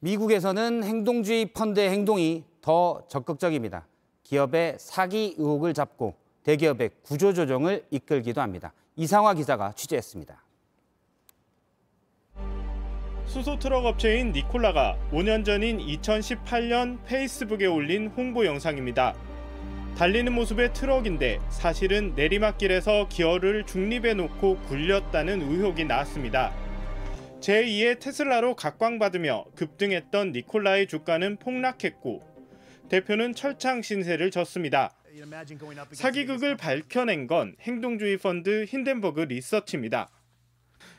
미국에서는 행동주의 펀드의 행동이 더 적극적입니다. 기업의 사기 의혹을 잡고 대기업의 구조조정을 이끌기도 합니다. 이상화 기자가 취재했습니다. 수소 트럭 업체인 니콜라가 5년 전인 2018년 페이스북에 올린 홍보 영상입니다. 달리는 모습의 트럭인데 사실은 내리막길에서 기어를 중립에 놓고 굴렸다는 의혹이 나왔습니다. 제2의 테슬라로 각광받으며 급등했던 니콜라의 주가는 폭락했고 대표는 철창 신세를 졌습니다. 사기극을 밝혀낸 건 행동주의 펀드 힌덴버그 리서치입니다.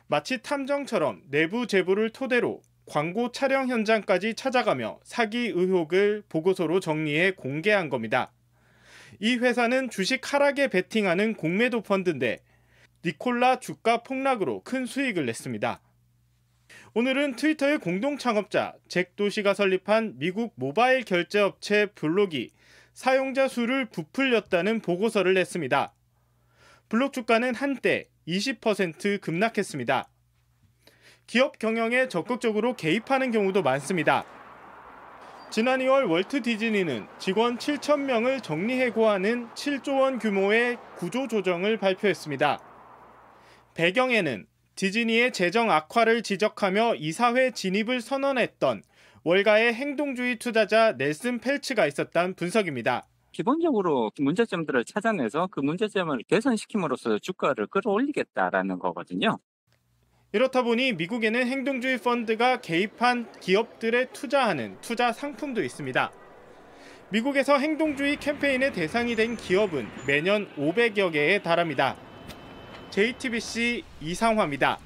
마치 탐정처럼 내부 제보를 토대로 광고 촬영 현장까지 찾아가며 사기 의혹을 보고서로 정리해 공개한 겁니다. 이 회사는 주식 하락에 베팅하는 공매도 펀드인데 니콜라 주가 폭락으로 큰 수익을 냈습니다. 오늘은 트위터의 공동 창업자 잭 도시가 설립한 미국 모바일 결제 업체 블록이 사용자 수를 부풀렸다는 보고서를 냈습니다. 블록 주가는 한때 20% 급락했습니다. 기업 경영에 적극적으로 개입하는 경우도 많습니다. 지난 2월 월트 디즈니는 직원 7천 명을 정리해고하는 7조 원 규모의 구조 조정을 발표했습니다. 배경에는 디즈니의 재정 악화를 지적하며 이사회 진입을 선언했던 월가의 행동주의 투자자 넬슨 펠츠가 있었다는 분석입니다. 기본적으로 문제점들을 찾아내서 그 문제점을 개선시킴으로써 주가를 끌어올리겠다라는 거거든요. 이렇다 보니 미국에는 행동주의 펀드가 개입한 기업들에 투자하는 투자 상품도 있습니다. 미국에서 행동주의 캠페인의 대상이 된 기업은 매년 500여 개에 달합니다. JTBC 이상화입니다.